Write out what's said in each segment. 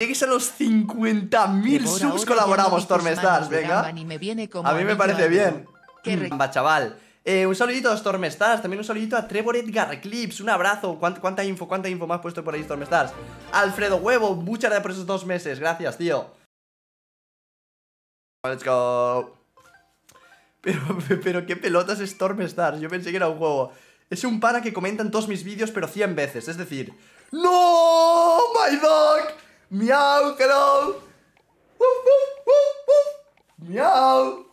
Llegues a los 50.000 subs, colaboramos, stormstars, venga. a mí me parece bien. Qué chaval. Eh, un saludito a Stormstars, también un saludito a Trevor Edgar Clips, un abrazo, ¿Cuánta, info, cuánta info más puesto por ahí Stormstars. Alfredo Huevo, muchas gracias por esos dos meses, gracias, tío. Let's go. Pero, pero qué pelotas Stormstars, yo pensé que era un juego. Es un para que comentan todos mis vídeos, pero 100 veces, es decir... ¡No, my dog! Miau, hello. Uf, Miau.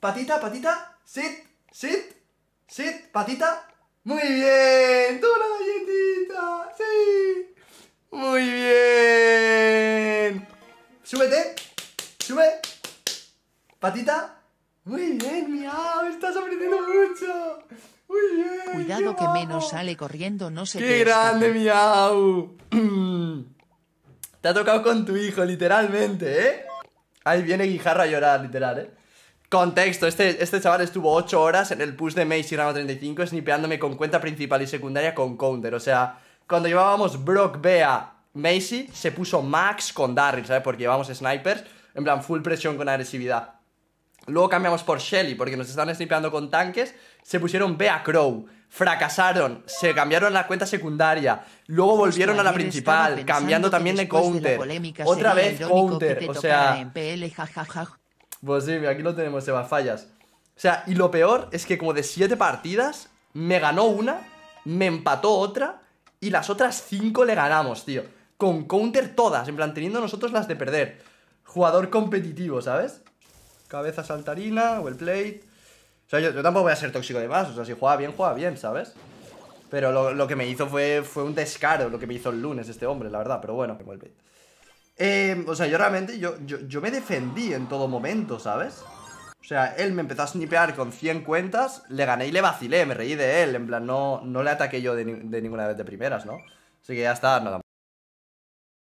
Patita, patita. Sit, sit, sit, patita. Muy bien. Tú la galletita. Sí. Muy bien. Súbete. Sube. Patita. Muy bien, miau, estás aprendiendo mucho. Muy bien. Cuidado que menos sale corriendo, no se ¡Qué grande, miau! te ha tocado con tu hijo, literalmente, ¿eh? Ahí viene Guijarra a llorar, literal, ¿eh? Contexto, este, este chaval estuvo 8 horas en el push de Macy y 35 snipeándome con cuenta principal y secundaria con counter, o sea, cuando llevábamos Brock Bea Macy se puso Max con Darryl, ¿sabes? Porque llevamos snipers, en plan, full presión con agresividad. Luego cambiamos por Shelly porque nos estaban snipeando con tanques. Se pusieron a Crow. Fracasaron, se cambiaron la cuenta secundaria, luego volvieron a la principal, cambiando también de counter. Otra vez counter, o sea. Pues sí, aquí lo tenemos, Seba, fallas. O sea, y lo peor es que como de 7 partidas, me ganó una, me empató otra, y las otras 5 le ganamos, tío. Con counter todas, en plan, teniendo nosotros las de perder. Jugador competitivo, ¿sabes? cabeza saltarina o el plate. O sea, yo, tampoco voy a ser tóxico de más. O sea, si juega bien, juega bien, ¿sabes? Pero lo, que me hizo fue, fue un descaro lo que me hizo el lunes este hombre, la verdad. Pero bueno, eh, o sea, yo realmente, yo, yo, me defendí en todo momento, ¿sabes? O sea, él me empezó a snipear con 100 cuentas, le gané y le vacilé, me reí de él. En plan, no, no le ataqué yo de, de ninguna vez de primeras, ¿no? Así que ya está, nada más.